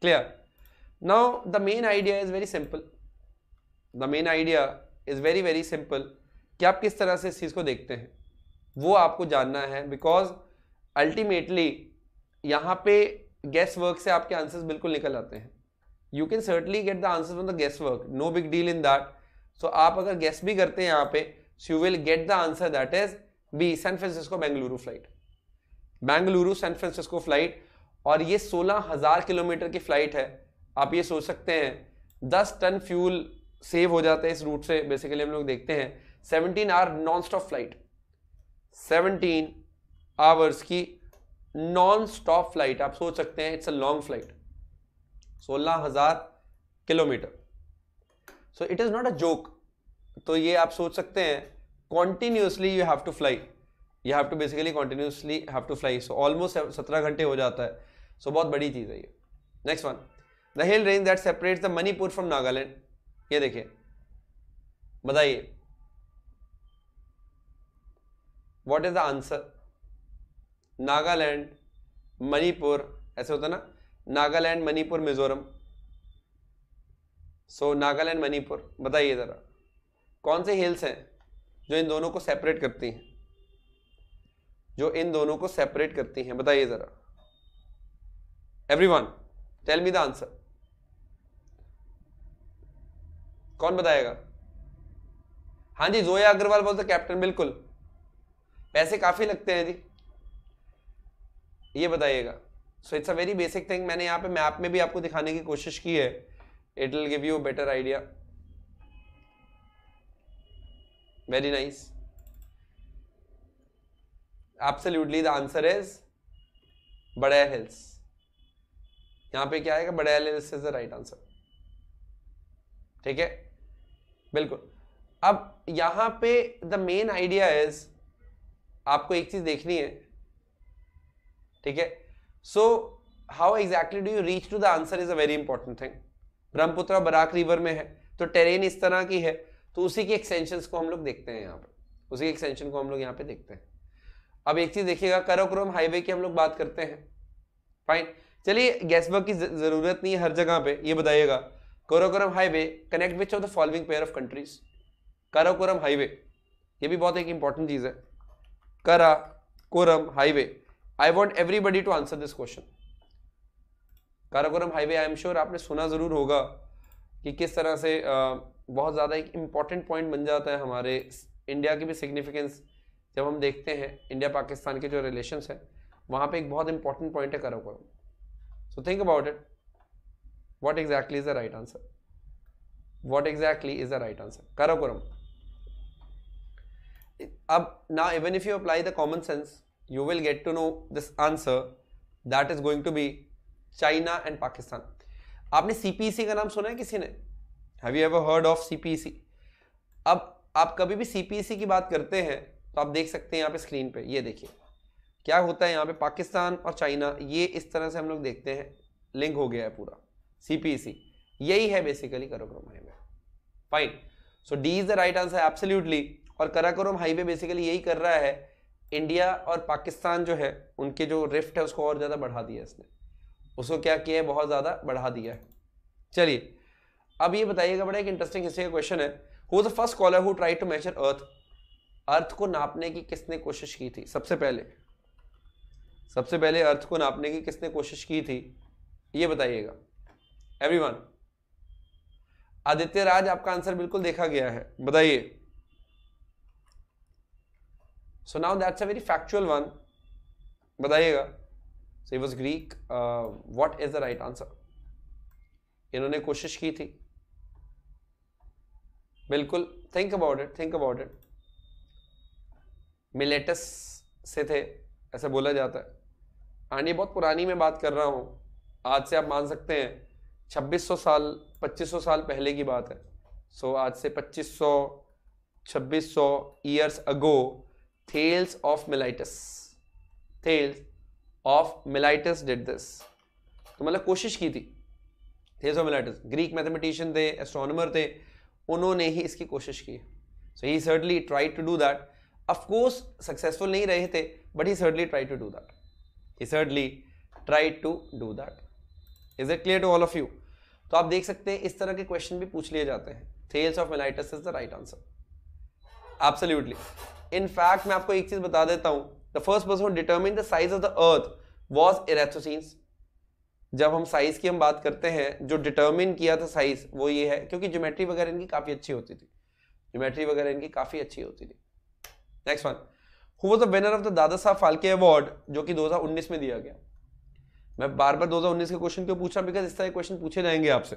Speaker 1: clear now the main idea is very simple the main idea is very very simple कि आप किस तरह से इस चीज़ को देखते हैं वो आपको जानना है बिकॉज अल्टीमेटली यहाँ पे गेस वर्क से आपके आंसर्स बिल्कुल निकल आते हैं you can certainly get the answer from the guess work no big deal in that so आप अगर गेस्ट भी करते हैं यहाँ पे so you will get the answer that is B San Francisco Bengaluru flight Bengaluru San Francisco flight और ये सोलह हजार किलोमीटर की फ्लाइट है आप ये सोच सकते हैं दस टन फ्यूल सेव हो जाता है इस रूट से बेसिकली हम लोग देखते हैं seventeen hour non stop flight seventeen hours की नॉन स्टॉप फ्लाइट आप सोच सकते हैं इट्स अ लॉन्ग फ्लाइट सोलह हजार kilometre so it is not a joke तो ये आप सोच सकते हैं continuously you have to fly you have to basically continuously have to fly so almost सत्रह घंटे हो जाता है सो so, बहुत बड़ी चीज़ है ये next one the hill range that separates the Manipur from Nagaland ये देखिए बताइए what is the answer Nagaland Manipur ऐसे होता ना नागालैंड मणिपुर मिजोरम सो नागालैंड मणिपुर बताइए ज़रा कौन से हिल्स हैं जो इन दोनों को सेपरेट करती हैं जो इन दोनों को सेपरेट करती हैं बताइए जरा everyone tell me the answer कौन बताएगा हाँ जी जोया अग्रवाल बोलते कैप्टन बिल्कुल पैसे काफी लगते हैं जी ये बताइएगा so it's a very basic thing मैंने यहाँ पे मैप में भी आपको दिखाने की कोशिश की है it will give you better idea Very nice. Absolutely, the answer is Badaya hills यहां पे क्या आएगा बड़े hills is the right answer ठीक है बिल्कुल अब यहां पे द मेन आइडिया इज आपको एक चीज देखनी है ठीक है so how exactly do you reach to the answer is a very important thing Brahmaputra Barak river में है तो टेरेन इस तरह की है तो उसी के एक्सटेंशन को हम लोग देखते हैं यहाँ पर उसी के एक्सटेंशन को हम लोग यहाँ पे देखते हैं अब एक चीज देखिएगा करोक्रोम हाईवे की हम लोग बात करते हैं फाइन चलिए गैसबर्ग की जरूरत नहीं है हर जगह पे ये बताइएगा Karakoram highway connect which of the following pair of countries Karakoram highway ये भी बहुत एक इंपॉर्टेंट चीज है Karakoram highway I want everybody to answer this question Karakoram highway I am sure आपने सुना जरूर होगा कि किस तरह से आ, बहुत ज़्यादा एक इम्पॉर्टेंट पॉइंट बन जाता है हमारे इंडिया की भी सिग्निफिकेंस जब हम देखते हैं इंडिया पाकिस्तान के जो रिलेशंस हैं वहाँ पर एक बहुत इंपॉर्टेंट पॉइंट है करो करो so think about it what exactly is the right answer what exactly is the right answer Karakoram अब ना even if you apply the common sense you will get to know this answer that is going to be China and Pakistan आपने सी पी सी का नाम सुना है किसी ने have you ever heard of CPC अब आप कभी भी सीपीसी e की बात करते हैं तो आप देख सकते हैं यहाँ पे स्क्रीन पे ये देखिए क्या होता है यहाँ पे पाकिस्तान और चाइना ये इस तरह से हम लोग देखते हैं लिंक हो गया है पूरा सीपीसी e यही है basically Karakoram highway fine so D is the right answer absolutely और कराक्रोम हाईवे बेसिकली यही कर रहा है इंडिया और पाकिस्तान जो है उनके जो रिफ्ट है उसको और ज़्यादा बढ़ा दिया इसने उसको क्या किया है बहुत ज़्यादा बढ़ा दिया है चलिए अब ये बताइएगा बड़ा एक इंटरेस्टिंग हिस्से का क्वेश्चन है who the first caller who try to measure earth earth को नापने की किसने कोशिश की थी सबसे पहले सबसे पहले अर्थ को नापने की किसने कोशिश की थी ये बताइएगा एवरीवन आदित्य राज आपका आंसर बिल्कुल देखा गया है बताइए so now that's a very factual one बताइएगा so was Greek what is the right answer इन्होंने कोशिश की थी बिल्कुल think about it think about it Miletus से थे ऐसे बोला जाता है हाँ ये बहुत पुरानी मैं बात कर रहा हूँ आज से आप मान सकते हैं 2600 साल 2500 साल पहले की बात है सो so, आज से 2500 2600 years ago Thales of Miletus Thales of Miletus did this तो मतलब कोशिश की थी Thales of Miletus Greek mathematician थे एस्ट्रोनमर थे उन्होंने ही इसकी कोशिश की so he certainly try to do that of course successful नहीं रहे थे but he certainly try to do that he certainly try to do that is it clear to all of you तो आप देख सकते हैं इस तरह के क्वेश्चन भी पूछ लिए जाते हैं Thales of Miletus is the right answer absolutely in fact मैं आपको एक चीज बता देता हूं the first person determine the size of the earth was Eratosthenes जब हम साइज की हम बात करते हैं जो डिटर्मिन किया था साइज वो ये है क्योंकि ज्योमेट्री वगैरह इनकी काफी अच्छी होती थी ज्योमेट्री वगैरह इनकी काफी अच्छी होती थी next one who was the winner of the Dada Saheb Phalke award जो कि 2019 में दिया गया मैं बार बार 2019 के क्वेश्चन क्यों पूछ रहा बिकॉज इस तरह के क्वेश्चन पूछे जाएंगे आपसे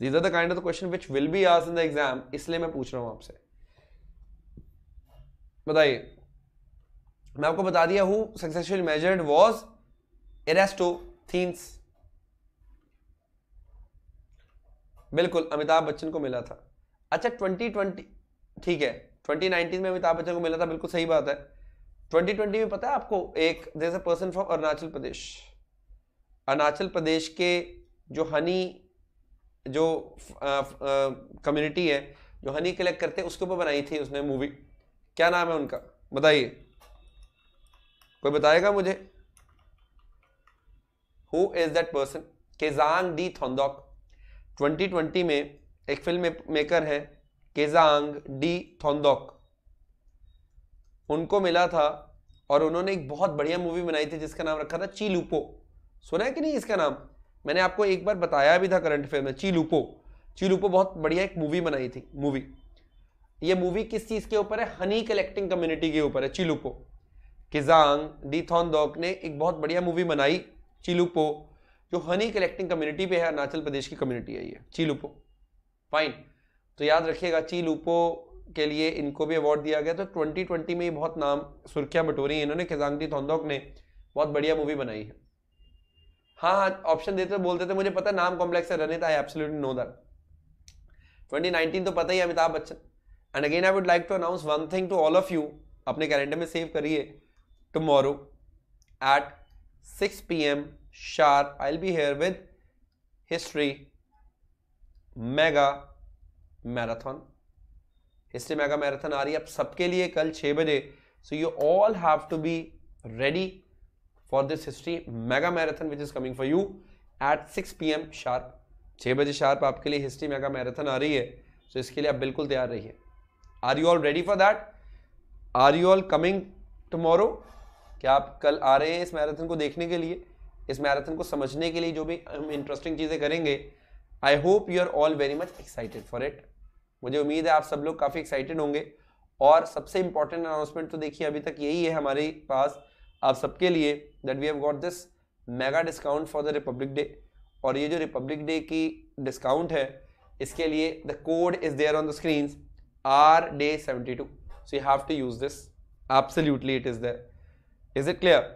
Speaker 1: these are the kind of question which will be आज इन द एग्जाम इसलिए मैं पूछ रहा हूं आपसे बताइए मैं आपको बता दिया हूं successful measured was Eratosthenes बिल्कुल अमिताभ बच्चन को मिला था अच्छा ट्वेंटी ट्वेंटी ठीक है ट्वेंटी नाइनटीन में अमिताभ बच्चन को मिला था बिल्कुल सही बात है ट्वेंटी ट्वेंटी में पता है आपको एक a person from Arunachal Pradesh Arunachal Pradesh के जो हनी जो कम्युनिटी uh, uh, है जो हनी कलेक्ट करते हैं उसके ऊपर बनाई थी उसने मूवी क्या नाम है उनका बताइए कोई बताएगा मुझे who is that person Kezang D Thongdok 2020 में एक फिल्म मेकर है केजांग डी थोंदोक उनको मिला था और उन्होंने एक बहुत बढ़िया मूवी बनाई थी जिसका नाम रखा था चीलूपो सुना है कि नहीं इसका नाम मैंने आपको एक बार बताया भी था करंट अफेयर में चीलूपो चीलूपो बहुत बढ़िया एक मूवी बनाई थी मूवी ये मूवी किस चीज़ के ऊपर है हनी कलेक्टिंग कम्युनिटी के ऊपर है चिलुपो किजांग डी थोंदोक ने एक बहुत बढ़िया मूवी बनाई चिलुपो जो हनी कलेक्टिंग कम्युनिटी पे है अरुणाचल प्रदेश की कम्युनिटी है ये चीलूपो फाइन तो याद रखिएगा चीलूपो के लिए इनको भी अवार्ड दिया गया तो 2020 में ये बहुत नाम सुर्खियां बटोरी इन्होंने खिजांगटी थोंदोक ने बहुत बढ़िया मूवी बनाई है हाँ हाँ ऑप्शन देते तो बोलते थे मुझे पता नाम कॉम्प्लेक्स है Ranit I absolutely know that 2019 तो पता ही Amitabh Bachchan and again I would like to announce one thing to all of you अपने कैलेंडर में सेव करिए tomorrow at six P M sharp I'll be here with history mega marathon history mega marathon aa rahi hai ab sabke liye kal 6 baje so you all have to be ready for this history mega marathon which is coming for you at 6 pm sharp 6 baje sharp aapke liye history mega marathon aa rahi hai so iske liye aap bilkul taiyar rahiye are you all ready for that are you all coming tomorrow क्या आप कल आ रहे हैं इस मैराथन को देखने के लिए इस मैराथन को समझने के लिए जो भी हम इंटरेस्टिंग चीज़ें करेंगे I hope you are all very much excited for it मुझे उम्मीद है आप सब लोग काफ़ी एक्साइटेड होंगे और सबसे इंपॉर्टेंट अनाउंसमेंट तो देखिए अभी तक यही है हमारे पास आप सबके लिए that we have got this mega discount for the Republic Day और ये जो रिपब्लिक डे की डिस्काउंट है इसके लिए the code is there on the screen R day seventy two so you have to use this absolutely it is there is it clear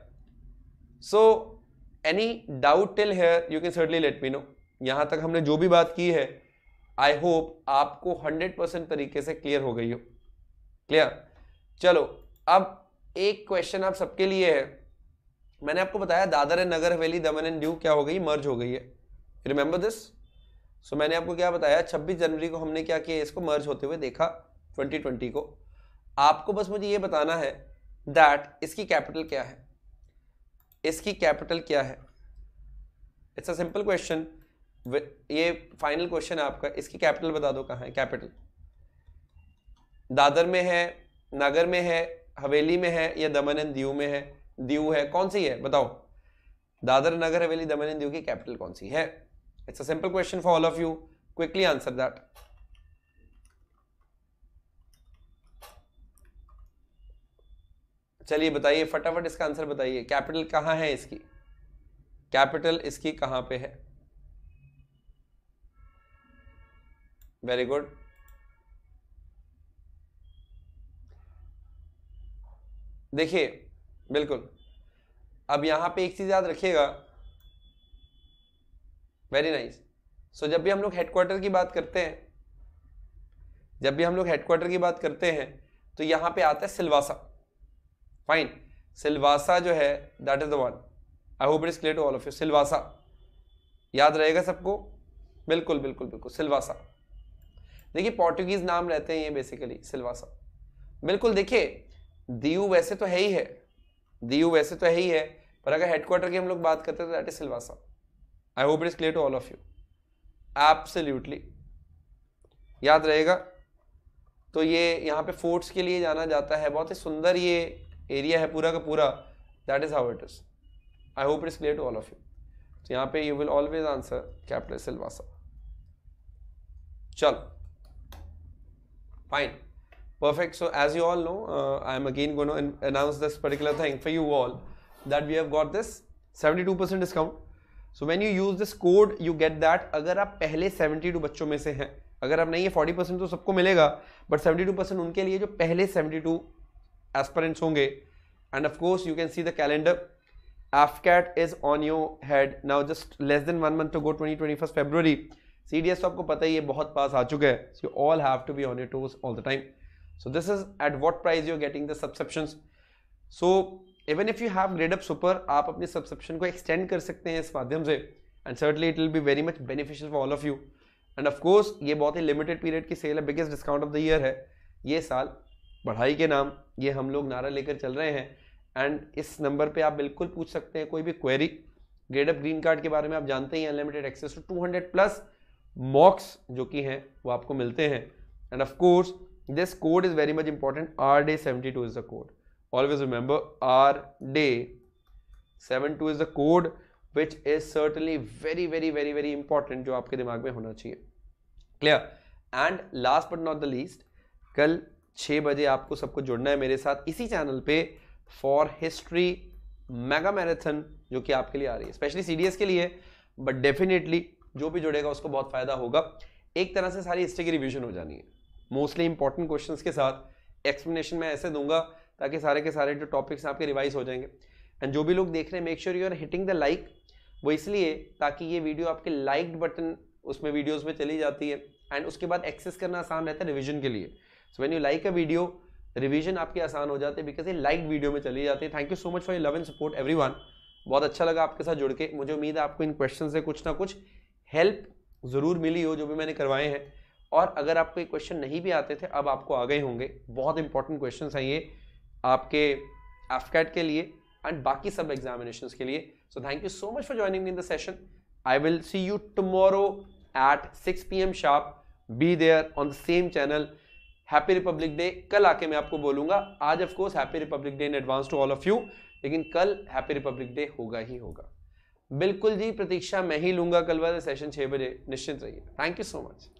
Speaker 1: so any doubt till here you can certainly let me know यहाँ तक हमने जो भी बात की है आई होप आपको हंड्रेड परसेंट तरीके से क्लियर हो गई हो क्लियर चलो अब एक क्वेश्चन आप सबके लिए है मैंने आपको बताया दादर एंड नगर हवेली दमन एंड ड्यू क्या हो गई मर्ज हो गई है रिमेंबर दिस सो मैंने आपको क्या बताया 26 जनवरी को हमने क्या किया इसको मर्ज होते हुए देखा 2020 को आपको बस मुझे ये बताना है दैट इसकी कैपिटल क्या है इसकी कैपिटल क्या है इट्स अ सिंपल क्वेश्चन ये फाइनल क्वेश्चन है आपका इसकी कैपिटल बता दो कहाँ है कैपिटल दादर में है नगर में है हवेली में है या दमन एंड दीव में है दीव है कौन सी है बताओ दादर नगर हवेली दमन एंड दीव की कैपिटल कौन सी है it's a simple question for all of you quickly answer that चलिए बताइए फटाफट इसका आंसर बताइए कैपिटल कहाँ है इसकी कैपिटल इसकी कहां पे है वेरी गुड देखिए बिल्कुल अब यहां पे एक चीज़ याद रखिएगा वेरी नाइस सो जब भी हम लोग हेडक्वार्टर की बात करते हैं जब भी हम लोग हेडक्वार्टर की बात करते हैं तो यहां पे आता है सिलवासा फाइन सिलवासा जो है that is the one I hope it is clear to all of you Silvassa याद रहेगा सबको बिल्कुल बिल्कुल बिल्कुल सिलवासा देखिए पोर्टुगीज नाम रहते हैं ये बेसिकली सिलवासा बिल्कुल देखिए दीयू वैसे तो है ही है दीयू वैसे तो है ही है पर अगर हेडक्वार्टर की हम लोग बात करते हैं तो that is Silvassa I hope it is clear to all of you absolutely याद रहेगा तो ये यहाँ पे फोर्ट्स के लिए जाना जाता है बहुत ही सुंदर ये एरिया है पूरा का पूरा that is how it is I hope it's clear to all of you तो यहाँ पे you will always answer capital Silvassa चल fine perfect so as you all know I am again gonna announce this particular thing for you all that we have got this seventy two percent discount so when you use this code you get that अगर आप पहले सेवेंटी टू बच्चों में से हैं अगर आप नहीं है फोर्टी परसेंट तो सबको मिलेगा बट सेवेंटी टू परसेंट उनके लिए जो पहले सेवेंटी टू एस्परेंट्स होंगे and of course you can see the calendar CAT is on your head now just less than one month to go twenty twenty first February C D S आपको पता ही है बहुत पास आ चुका है so you all have to be on your toes all the time so this is at what price you getting the subscription so even if you have Gradeup super आप अपने सब्सक्रिप्शन को एक्सटेंड कर सकते हैं इस माध्यम से and certainly it will be very much beneficial for all of you and of course ये बहुत ही लिमिटेड पीरियड की सेल है biggest discount of the year है ये साल पढ़ाई के नाम ये हम लोग नारा लेकर चल रहे हैं एंड इस नंबर पे आप बिल्कुल पूछ सकते हैं कोई भी क्वेरी ग्रेडअप ग्रीन कार्ड के बारे में आप जानते ही unlimited access to two hundred plus mocks जो कि हैं वो आपको मिलते हैं and of course this code is very much important R day seventy two is the code remember R day seven two is the code which is certainly very very very very important जो आपके दिमाग में होना चाहिए clear and last but not the least कल छः बजे आपको सबको जुड़ना है मेरे साथ इसी चैनल पे फॉर हिस्ट्री मेगा मैराथन जो कि आपके लिए आ रही है स्पेशली सीडीएस के लिए बट डेफिनेटली जो भी जुड़ेगा उसको बहुत फायदा होगा एक तरह से सारी हिस्ट्री की रिविजन हो जानी है मोस्टली इंपॉर्टेंट क्वेश्चन के साथ एक्सप्लेनेशन मैं ऐसे दूंगा ताकि सारे के सारे जो टॉपिक्स आपके रिवाइज हो जाएंगे एंड जो भी लोग देख रहे हैं make sure you are hitting the like वो इसलिए ताकि ये वीडियो आपके लाइक बटन उसमें वीडियोस में चली जाती है एंड उसके बाद एक्सेस करना आसान रहता है रिविजन के लिए so when you like a video revision आपके आसान हो जाते बिकॉज ये लाइक वीडियो में चली जाती है thank you so much for love and support every बहुत अच्छा लगा आपके साथ जुड़ के मुझे उम्मीद है आपको इन क्वेश्चन से कुछ ना कुछ हेल्प ज़रूर मिली हो जो भी मैंने करवाए हैं और अगर आपको ये क्वेश्चन नहीं भी आते थे अब आपको आ गए होंगे बहुत इंपॉर्टेंट क्वेश्चन हैं ये आपके एफकैट के लिए एंड बाकी सब एग्जामिनेशन के लिए so thank you so much for joining in the session I will see you tomorrow at six P M sharp be there on the same channel happy republic day कल आके मैं आपको बोलूंगा आज of course happy republic day in advance to all of you लेकिन कल हैप्पी रिपब्लिक डे होगा ही होगा बिल्कुल जी प्रतीक्षा मैं ही लूंगा कल वाले सेशन छः बजे निश्चित रहिए थैंक यू सो मच